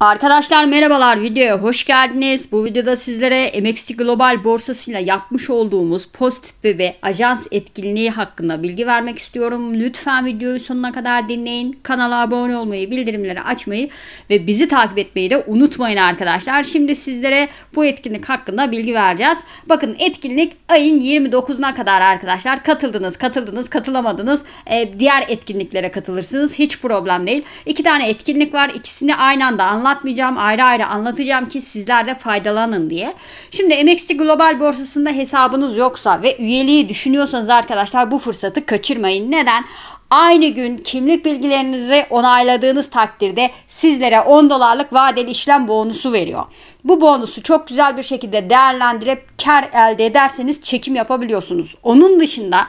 Arkadaşlar merhabalar videoya hoş geldiniz. Bu videoda sizlere MXT Global borsasıyla yapmış olduğumuz pozitif ve ajans etkinliği hakkında bilgi vermek istiyorum. Lütfen videoyu sonuna kadar dinleyin. Kanala abone olmayı, bildirimleri açmayı ve bizi takip etmeyi de unutmayın arkadaşlar. Şimdi sizlere bu etkinlik hakkında bilgi vereceğiz. Bakın etkinlik ayın 29'una kadar arkadaşlar. Katıldınız, katıldınız, katılamadınız. Ee, diğer etkinliklere katılırsınız. Hiç problem değil. İki tane etkinlik var. İkisini aynı anda anlat anlatmayacağım. Ayrı ayrı anlatacağım ki sizler de faydalanın diye. Şimdi MXT Global borsasında hesabınız yoksa ve üyeliği düşünüyorsanız arkadaşlar bu fırsatı kaçırmayın. Neden? Aynı gün kimlik bilgilerinizi onayladığınız takdirde sizlere 10 dolarlık vadeli işlem bonusu veriyor. Bu bonusu çok güzel bir şekilde değerlendirip kar elde ederseniz çekim yapabiliyorsunuz. Onun dışında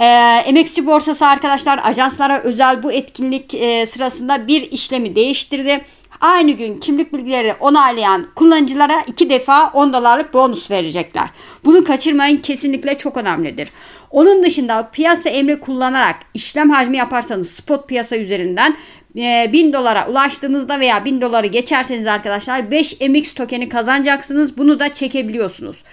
e, MXC borsası arkadaşlar ajanslara özel bu etkinlik e, sırasında bir işlemi değiştirdi. Aynı gün kimlik bilgileri onaylayan kullanıcılara iki defa 10 dolarlık bonus verecekler. Bunu kaçırmayın kesinlikle çok önemlidir. Onun dışında piyasa emri kullanarak işlem hacmi yaparsanız spot piyasa üzerinden 1000 e, dolara ulaştığınızda veya 1000 doları geçerseniz arkadaşlar 5 MX tokeni kazanacaksınız. Bunu da çekebiliyorsunuz.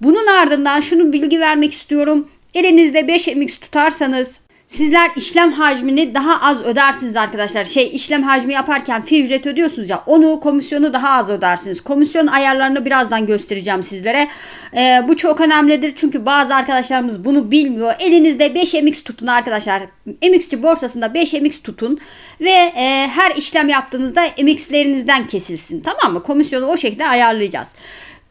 Bunun ardından şunu bilgi vermek istiyorum. Elinizde 5 MX tutarsanız Sizler işlem hacmini daha az ödersiniz arkadaşlar. Şey işlem hacmi yaparken fi ücret ödüyorsunuz ya onu komisyonu daha az ödersiniz. Komisyon ayarlarını birazdan göstereceğim sizlere. Ee, bu çok önemlidir çünkü bazı arkadaşlarımız bunu bilmiyor. Elinizde 5MX tutun arkadaşlar. MX'ci borsasında 5MX tutun ve e, her işlem yaptığınızda MX'lerinizden kesilsin tamam mı? Komisyonu o şekilde ayarlayacağız.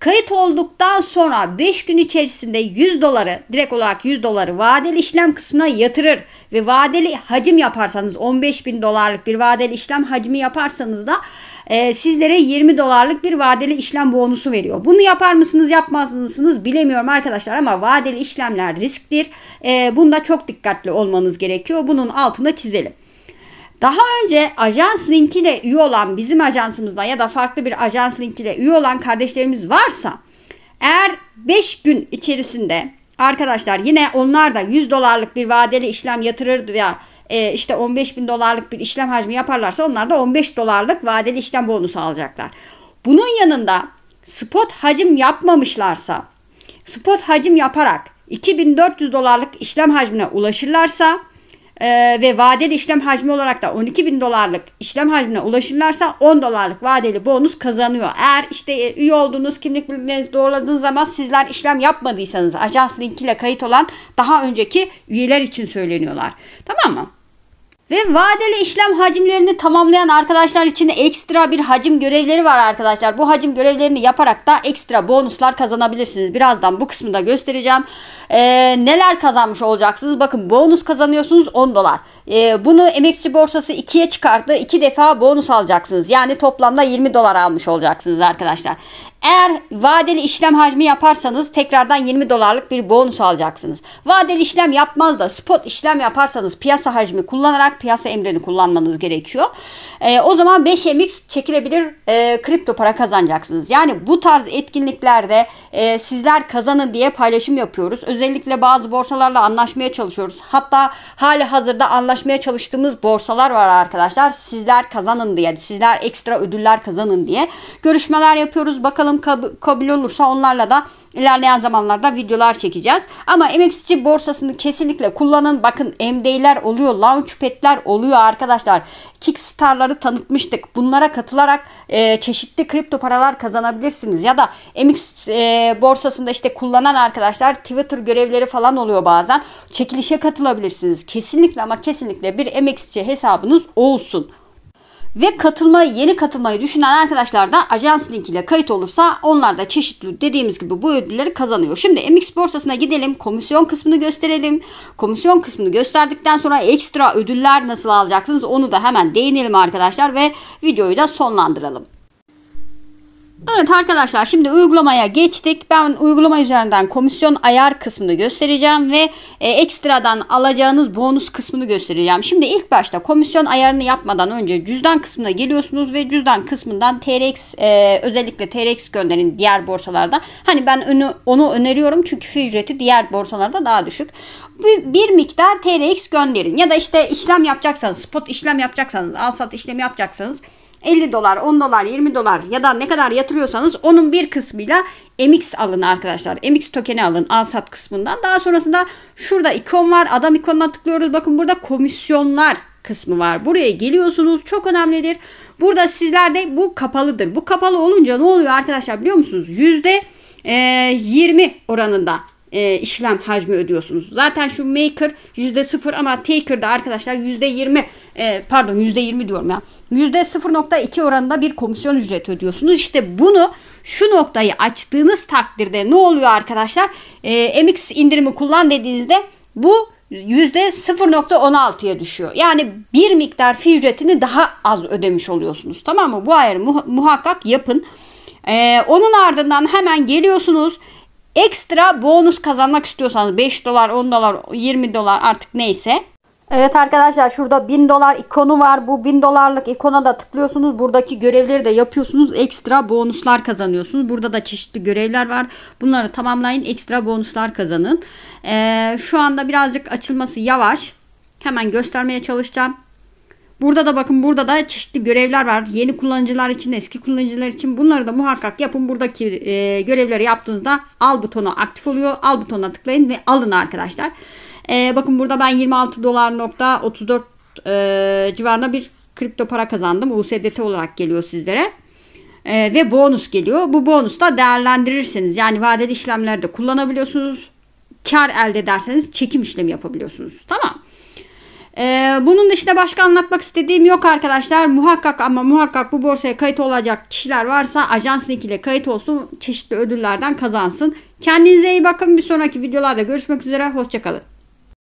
Kayıt olduktan sonra 5 gün içerisinde 100 doları direkt olarak 100 doları vadeli işlem kısmına yatırır ve vadeli hacim yaparsanız 15 bin dolarlık bir vadeli işlem hacmi yaparsanız da e, sizlere 20 dolarlık bir vadeli işlem bonusu veriyor. Bunu yapar mısınız yapmaz mısınız bilemiyorum arkadaşlar ama vadeli işlemler risktir. E, bunda çok dikkatli olmanız gerekiyor. Bunun altına çizelim. Daha önce ajans linkiyle üye olan bizim ajansımızdan ya da farklı bir ajans linkiyle üye olan kardeşlerimiz varsa eğer 5 gün içerisinde arkadaşlar yine onlar da 100 dolarlık bir vadeli işlem yatırır ya e, işte 15 bin dolarlık bir işlem hacmi yaparlarsa onlar da 15 dolarlık vadeli işlem bonusu alacaklar. Bunun yanında spot hacim yapmamışlarsa spot hacim yaparak 2400 dolarlık işlem hacmine ulaşırlarsa ee, ve vadeli işlem hacmi olarak da 12 bin dolarlık işlem hacmine ulaşırlarsa 10 dolarlık vadeli bonus kazanıyor. Eğer işte e, üye olduğunuz kimlik bilgilerinizi doğruladığınız zaman sizler işlem yapmadıysanız ajans linkiyle kayıt olan daha önceki üyeler için söyleniyorlar. Tamam mı? Ve vadeli işlem hacimlerini tamamlayan arkadaşlar için ekstra bir hacim görevleri var arkadaşlar. Bu hacim görevlerini yaparak da ekstra bonuslar kazanabilirsiniz. Birazdan bu kısmı da göstereceğim. Ee, neler kazanmış olacaksınız? Bakın bonus kazanıyorsunuz 10 dolar. Ee, bunu emekçi borsası 2'ye çıkarttı. 2 defa bonus alacaksınız. Yani toplamda 20 dolar almış olacaksınız arkadaşlar. Eğer vadeli işlem hacmi yaparsanız tekrardan 20 dolarlık bir bonus alacaksınız. Vadeli işlem yapmaz da spot işlem yaparsanız piyasa hacmi kullanarak piyasa emrini kullanmanız gerekiyor. E, o zaman 5MX çekilebilir e, kripto para kazanacaksınız. Yani bu tarz etkinliklerde e, sizler kazanın diye paylaşım yapıyoruz. Özellikle bazı borsalarla anlaşmaya çalışıyoruz. Hatta hali hazırda anlaşmaya çalıştığımız borsalar var arkadaşlar. Sizler kazanın diye, sizler ekstra ödüller kazanın diye görüşmeler yapıyoruz. Bakalım katılım kabul olursa onlarla da ilerleyen zamanlarda videolar çekeceğiz. Ama MXC borsasını kesinlikle kullanın. Bakın MD'ler oluyor, launchpad'ler oluyor arkadaşlar. Kickstar'ları tanıtmıştık. Bunlara katılarak e, çeşitli kripto paralar kazanabilirsiniz. Ya da MX e, borsasında işte kullanan arkadaşlar Twitter görevleri falan oluyor bazen. Çekilişe katılabilirsiniz. Kesinlikle ama kesinlikle bir MXC hesabınız olsun ve katılmayı yeni katılmayı düşünen arkadaşlar da ajans linkiyle kayıt olursa onlar da çeşitli dediğimiz gibi bu ödülleri kazanıyor. Şimdi MX borsasına gidelim komisyon kısmını gösterelim. Komisyon kısmını gösterdikten sonra ekstra ödüller nasıl alacaksınız onu da hemen değinelim arkadaşlar ve videoyu da sonlandıralım. Evet arkadaşlar şimdi uygulamaya geçtik. Ben uygulama üzerinden komisyon ayar kısmını göstereceğim ve e, ekstradan alacağınız bonus kısmını göstereceğim. Şimdi ilk başta komisyon ayarını yapmadan önce cüzdan kısmına geliyorsunuz ve cüzdan kısmından TRX e, özellikle TRX gönderin diğer borsalarda. Hani ben önü, onu öneriyorum çünkü fee ücreti diğer borsalarda daha düşük. Bir, bir miktar TRX gönderin ya da işte işlem yapacaksanız spot işlem yapacaksanız al sat işlemi yapacaksanız 50 dolar, 10 dolar, 20 dolar ya da ne kadar yatırıyorsanız onun bir kısmıyla MX alın arkadaşlar. MX tokeni alın al sat kısmından. Daha sonrasında şurada ikon var. Adam ikonuna tıklıyoruz. Bakın burada komisyonlar kısmı var. Buraya geliyorsunuz. Çok önemlidir. Burada sizlerde bu kapalıdır. Bu kapalı olunca ne oluyor arkadaşlar biliyor musunuz? Yüzde 20 oranında e, işlem hacmi ödüyorsunuz. Zaten şu maker %0 ama taker'da arkadaşlar %20 e, pardon %20 diyorum ya. %0.2 oranında bir komisyon ücreti ödüyorsunuz. İşte bunu şu noktayı açtığınız takdirde ne oluyor arkadaşlar? E, MX indirimi kullan dediğinizde bu %0.16'ya düşüyor. Yani bir miktar fi ücretini daha az ödemiş oluyorsunuz. Tamam mı? Bu ayarı muhakkak yapın. Ee, onun ardından hemen geliyorsunuz. Ekstra bonus kazanmak istiyorsanız 5 dolar, 10 dolar, 20 dolar artık neyse. Evet arkadaşlar şurada 1000 dolar ikonu var. Bu 1000 dolarlık ikona da tıklıyorsunuz. Buradaki görevleri de yapıyorsunuz. Ekstra bonuslar kazanıyorsunuz. Burada da çeşitli görevler var. Bunları tamamlayın. Ekstra bonuslar kazanın. Ee, şu anda birazcık açılması yavaş. Hemen göstermeye çalışacağım. Burada da bakın burada da çeşitli görevler var. Yeni kullanıcılar için, eski kullanıcılar için bunları da muhakkak yapın. Buradaki e, görevleri yaptığınızda al butonu aktif oluyor. Al butonuna tıklayın ve alın arkadaşlar. E, bakın burada ben 26 dolar nokta 34 e, civarında bir kripto para kazandım. USDT olarak geliyor sizlere. E, ve bonus geliyor. Bu bonus da değerlendirirsiniz. yani vadeli işlemlerde kullanabiliyorsunuz. Kar elde ederseniz çekim işlemi yapabiliyorsunuz. Tamam. Ee, bunun dışında başka anlatmak istediğim yok arkadaşlar. Muhakkak ama muhakkak bu borsaya kayıt olacak kişiler varsa Ajans Link ile kayıt olsun. Çeşitli ödüllerden kazansın. Kendinize iyi bakın. Bir sonraki videolarda görüşmek üzere. Hoşçakalın.